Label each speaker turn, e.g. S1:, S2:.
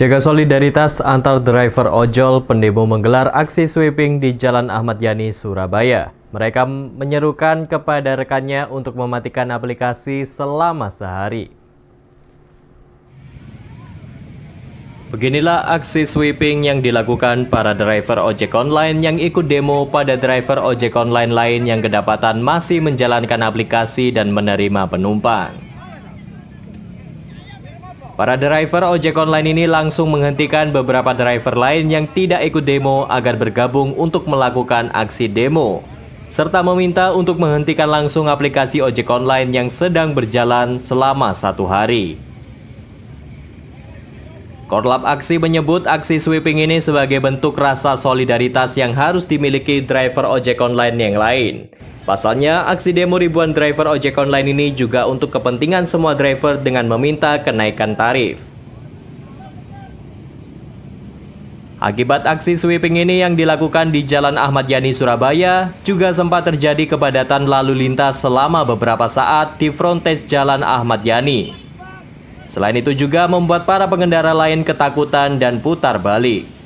S1: Jaga solidaritas antar driver ojol, pendemo menggelar aksi sweeping di Jalan Ahmad Yani, Surabaya. Mereka menyerukan kepada rekannya untuk mematikan aplikasi selama sehari. Beginilah aksi sweeping yang dilakukan para driver ojek online yang ikut demo pada driver ojek online lain yang kedapatan masih menjalankan aplikasi dan menerima penumpang. Para driver ojek online ini langsung menghentikan beberapa driver lain yang tidak ikut demo agar bergabung untuk melakukan aksi demo serta meminta untuk menghentikan langsung aplikasi ojek online yang sedang berjalan selama satu hari. Korlap Aksi menyebut aksi sweeping ini sebagai bentuk rasa solidaritas yang harus dimiliki driver ojek online yang lain Pasalnya, aksi demo ribuan driver ojek online ini juga untuk kepentingan semua driver dengan meminta kenaikan tarif. Akibat aksi sweeping ini yang dilakukan di Jalan Ahmad Yani, Surabaya, juga sempat terjadi kepadatan lalu lintas selama beberapa saat di frontage Jalan Ahmad Yani. Selain itu juga membuat para pengendara lain ketakutan dan putar balik.